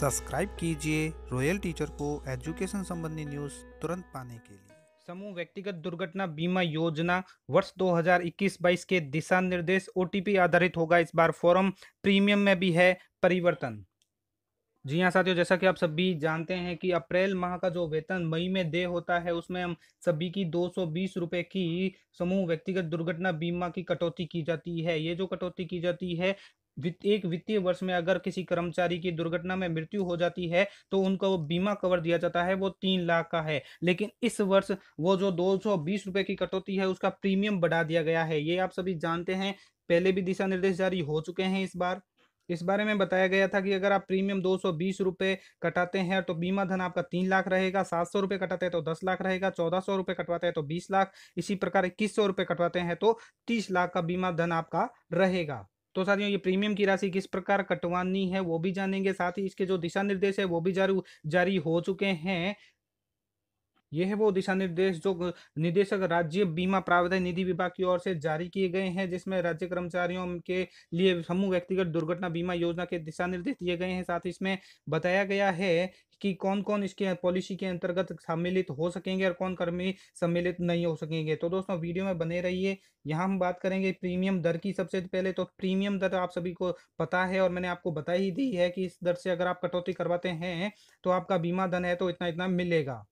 subscribe कीजिए royal teacher को education संबंधी न्यूज तुरंत पाने के लिए समूह व्यक्तिगत दुर्घटना बीमा योजना वर्ष 2021-22 के दिशा निर्देश ओटीपी आधारित होगा इस बार फॉरम प्रीमियम में भी है परिवर्तन जी हाँ साथियों जैसा कि आप सभी जानते हैं कि अप्रैल माह का जो वेतन मई में दे होता है उसमें हम सभी की दो सौ की समूह व्यक्तिगत दुर्घटना बीमा की कटौती की जाती है ये जो कटौती की जाती है एक वित्तीय वर्ष में अगर किसी कर्मचारी की दुर्घटना में मृत्यु हो जाती है तो उनका वो बीमा कवर दिया जाता है वो तीन लाख का है लेकिन इस वर्ष वो जो दो सौ बीस रुपए की कटौती है उसका प्रीमियम बढ़ा दिया गया है ये आप सभी जानते हैं पहले भी दिशा निर्देश जारी हो चुके हैं इस बार इस बारे में बताया गया था कि अगर आप प्रीमियम दो सौ बीस रुपये कटाते हैं तो बीमा धन आपका तीन लाख रहेगा सात सौ रुपए कटाते हैं तो दस लाख रहेगा चौदह सौ रुपये कटवाते हैं तो बीस लाख इसी प्रकार इक्कीस सौ रुपए कटवाते हैं तो तीस लाख का बीमा धन आपका रहेगा तो साथियों ये प्रीमियम की राशि किस प्रकार कटवानी है वो भी जानेंगे साथ ही इसके जो दिशा निर्देश है वो भी जारी जारी हो चुके हैं ये है वो दिशा निर्देश जो निदेशक राज्य बीमा प्रावधान निधि विभाग की ओर से जारी किए गए हैं जिसमें राज्य कर्मचारियों के लिए समूह व्यक्तिगत दुर्घटना बीमा योजना के दिशा निर्देश दिए गए हैं साथ ही इसमें बताया गया है कि कौन कौन इसके पॉलिसी के अंतर्गत सम्मिलित हो सकेंगे और कौन कर्मी सम्मिलित नहीं हो सकेंगे तो दोस्तों वीडियो में बने रहिए यहाँ हम बात करेंगे प्रीमियम दर की सबसे पहले तो प्रीमियम दर आप सभी को पता है और मैंने आपको बता ही दी है कि इस दर से अगर आप कटौती करवाते हैं तो आपका बीमा धन है तो इतना इतना मिलेगा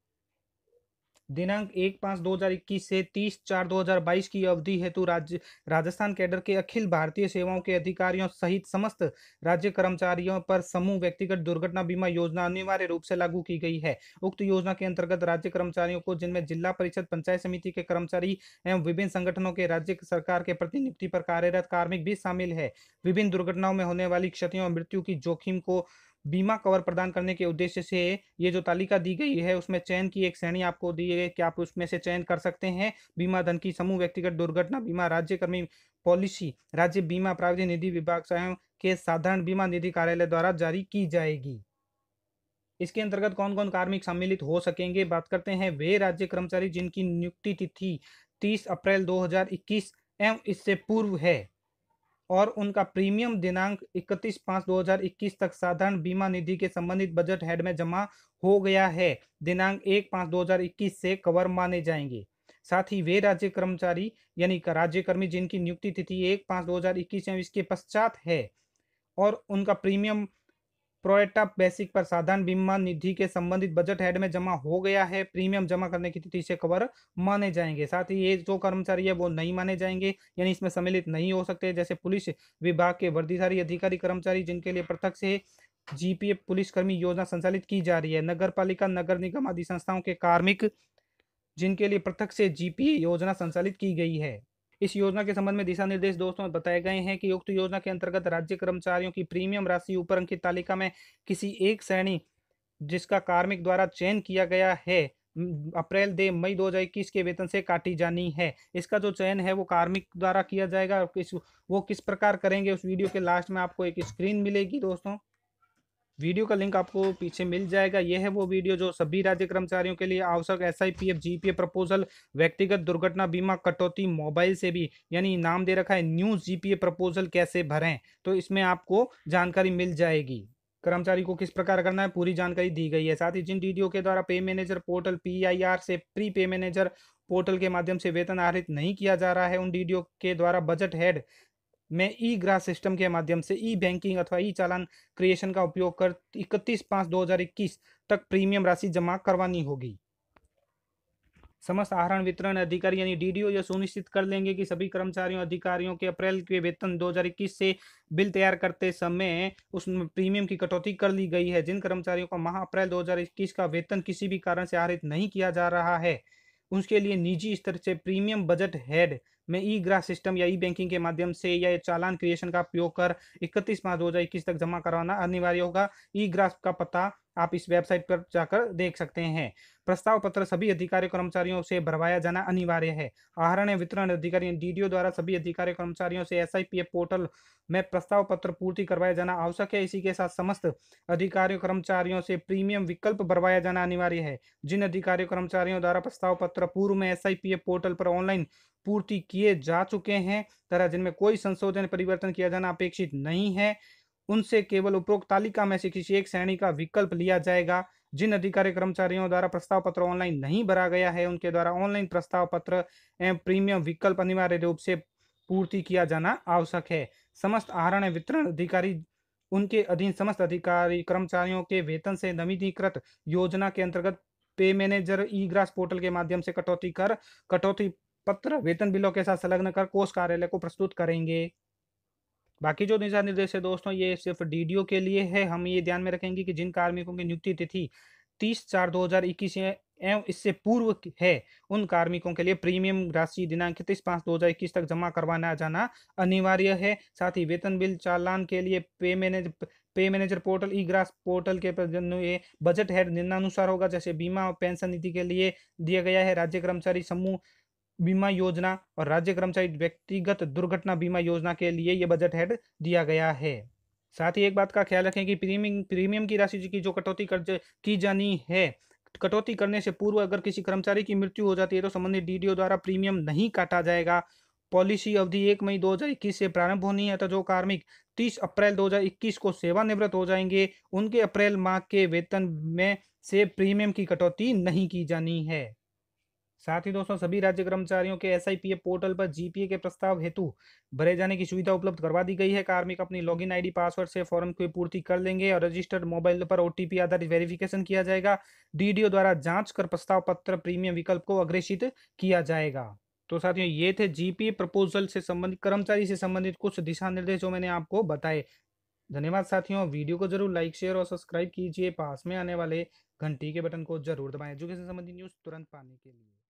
दिनांक एक पाँच दो हजार इक्कीस से तीस चार दो हजार बाईस की अवधि हेतु राज्य राजस्थान कैडर के अखिल भारतीय सेवाओं के अधिकारियों सहित समस्त राज्य कर्मचारियों पर समूह व्यक्तिगत दुर्घटना बीमा योजना अनिवार्य रूप से लागू की गई है उक्त योजना के अंतर्गत राज्य कर्मचारियों को जिनमें जिला परिषद पंचायत समिति के कर्मचारी एवं विभिन्न संगठनों के राज्य सरकार के प्रतिनियुक्ति पर कार्यरत कार्मिक भी शामिल है विभिन्न दुर्घटनाओं में होने वाली क्षतियों और मृत्यु की जोखिम को बीमा कवर प्रदान करने के उद्देश्य से ये जो तालिका दी गई है उसमें चयन की एक श्रेणी आपको दी गई कि आप उसमें से चयन कर सकते हैं बीमा धन की समूह व्यक्तिगत दुर्घटना बीमा राज्यकर्मी पॉलिसी राज्य बीमा प्रावधान निधि विभाग स्वयं के साधारण बीमा निधि कार्यालय द्वारा जारी की जाएगी इसके अंतर्गत कौन कौन कार्मिक सम्मिलित हो सकेंगे बात करते हैं वे राज्य कर्मचारी जिनकी नियुक्ति तिथि 30 अप्रैल 2021 एवं इससे पूर्व है और उनका प्रीमियम दिनांक 31 पाँच 2021 तक साधारण बीमा निधि के संबंधित बजट हेड में जमा हो गया है दिनांक 1 पाँच 2021 से कवर माने जाएंगे साथ ही वे राज्य कर्मचारी यानी राज्यकर्मी जिनकी नियुक्ति तिथि 1 पाँच 2021 या इसके पश्चात है और उनका प्रीमियम प्रोएटा बेसिक पर साधारण बीमा निधि के संबंधित बजट हेड में जमा हो गया है प्रीमियम जमा करने की तिथि से कवर माने जाएंगे साथ ही ये जो कर्मचारी है वो नहीं माने जाएंगे यानी इसमें सम्मिलित नहीं हो सकते जैसे पुलिस विभाग के वर्दीधारी अधिकारी कर्मचारी जिनके लिए पृथक से जीपीए पुलिसकर्मी योजना संचालित की जा रही है नगर पालिका नगर निगम आदि संस्थाओं के कार्मिक जिनके लिए पृथक से जीपीए योजना संचालित की गई है इस योजना के संबंध में दिशा निर्देश दोस्तों में बताए गए हैं कि उक्त योजना के अंतर्गत राज्य कर्मचारियों की प्रीमियम राशि ऊपर अंकित तालिका में किसी एक श्रेणी जिसका कार्मिक द्वारा चयन किया गया है अप्रैल दे मई 2021 के वेतन से काटी जानी है इसका जो चयन है वो कार्मिक द्वारा किया जाएगा किस वो किस प्रकार करेंगे उस वीडियो के लास्ट में आपको एक स्क्रीन मिलेगी दोस्तों वीडियो का लिंक आपको पीछे मिल जाएगा यह है वो वीडियो जो सभी राज्य कर्मचारियों के लिए आवश्यक S I P F G P F proposal व्यक्तिगत दुर्घटना बीमा कटौती मोबाइल से भी यानी नाम दे रखा है new G P F proposal कैसे भरें तो इसमें आपको जानकारी मिल जाएगी कर्मचारी को किस प्रकार करना है पूरी जानकारी दी गई है साथ ही जिन डीडीओ के द्वारा पे मैनेजर पोर्टल पीआईआर से प्री पे मैनेजर पोर्टल के माध्यम से वेतन आहरित नहीं किया जा रहा है उन डीडीओ के द्वारा बजट हेड में ई ग्रा सिस्टम के माध्यम से ई बैंकिंग अथवा ई चालान क्रिएशन का उपयोग कर इकतीस पाँच दो हजार इक्कीस तक प्रीमियम राशि जमा करवानी होगी समस्त आहरण वितरण अधिकारी यानी डीडीओ यह सुनिश्चित कर लेंगे कि सभी कर्मचारियों अधिकारियों के अप्रैल के वेतन 2021 से बिल तैयार करते समय उस प्रीमियम की कटौती कर ली गई है जिन कर्मचारियों का माह अप्रैल 2021 का वेतन किसी भी कारण से आहरित नहीं किया जा रहा है उसके लिए निजी स्तर से प्रीमियम बजट हेड में ई ग्राह सिस्टम या ई बैंकिंग के माध्यम से या चालान क्रिएशन का उपयोग कर इकतीस मार्च दो तक जमा करवाना अनिवार्य होगा ई ग्राह का पता आप इस वेबसाइट पर जाकर देख सकते हैं प्रस्ताव पत्र सभी अधिकारी कर्मचारियों से भरवाया जाना अनिवार्य है आहरण वितरण अधिकारी डीडीओ द्वारा सभी अधिकारी कर्मचारियों से एसआईपीएफ पोर्टल में प्रस्ताव पत्र पूर्ति करवाया जाना आवश्यक है इसी के साथ समस्त अधिकारियों कर्मचारियों से प्रीमियम विकल्प भरवाया जाना अनिवार्य है जिन अधिकारी कर्मचारियों द्वारा प्रस्ताव पत्र पूर्व में एस पोर्टल पर ऑनलाइन पूर्ति किए जा चुके हैं तथा जिनमें कोई संशोधन परिवर्तन किया जाना अपेक्षित नहीं है उनसे केवल उपरोक्त तालिका में से किसी एक श्रेणी का विकल्प लिया जाएगा जिन अधिकारी कर्मचारियों द्वारा प्रस्ताव पत्र ऑनलाइन नहीं भरा गया है उनके द्वारा ऑनलाइन प्रस्ताव पत्र एवं प्रीमियम विकल्प अनिवार्य रूप से पूर्ति किया जाना आवश्यक है समस्त आहरण वितरण अधिकारी उनके अधीन समस्त अधिकारी कर्मचारियों के वेतन से नवीनीकृत योजना के अंतर्गत पे मैनेजर ई ग्रास पोर्टल के माध्यम से कटौती कर कटौती पत्र वेतन बिलों के साथ संलग्न कर कोष कार्यालय को प्रस्तुत करेंगे बाकी जो दिशा निर्देश है दोस्तों ये सिर्फ डी के लिए है हम ये ध्यान में रखेंगे कि जिन कार्मिकों की नियुक्ति तिथि तीस चार दो एवं इससे पूर्व है उन कार्मिकों के लिए प्रीमियम राशि दिनांक इकतीस पाँच दो हजार इक्कीस तक जमा करवाना जाना अनिवार्य है साथ ही वेतन बिल चालान के लिए pay manage pay manager portal e GRAS portal के बजट है निम्नानुसार होगा जैसे बीमा और पेंशन नीति के लिए दिया गया है राज्य कर्मचारी समूह बीमा योजना और राज्य कर्मचारी व्यक्तिगत दुर्घटना बीमा योजना के लिए ये बजट हेड दिया गया है साथ ही एक बात का ख्याल रखें कि प्रीमियम प्रीमियम की राशि की जो कटौती कर की जानी है कटौती करने से पूर्व अगर किसी कर्मचारी की मृत्यु हो जाती है तो संबंधित डी द्वारा प्रीमियम नहीं काटा जाएगा पॉलिसी अवधि एक मई दो से प्रारंभ होनी है तो जो कार्मिक 30 अप्रैल 2021 को सेवानिवृत्त हो जाएंगे उनके अप्रैल माह के वेतन में से प्रीमियम की कटौती नहीं की जानी है साथ ही दोस्तों सभी राज्य कर्मचारियों के एस पोर्टल पर जीपीए के प्रस्ताव हेतु भरे जाने की सुविधा उपलब्ध करवा दी गई है कार्मिक अपनी लॉगिन आईडी पासवर्ड से फॉर्म की पूर्ति कर लेंगे और रजिस्टर्ड मोबाइल पर ओटीपी आधारित वेरिफिकेशन किया जाएगा डीडीओ द्वारा जांच कर प्रस्ताव पत्र प्रीमियम विकल्प को अग्रेषित किया जाएगा तो साथियों ये थे जीपीए प्रपोजल से संबंधित कर्मचारी से संबंधित कुछ दिशा निर्देश जो मैंने आपको बताए धन्यवाद साथियों वीडियो को जरूर लाइक शेयर और सब्सक्राइब कीजिए पास में आने वाले घंटी के बटन को जरूर दबाएं एजुकेशन संबंधी न्यूज़ तुरंत पाने के लिए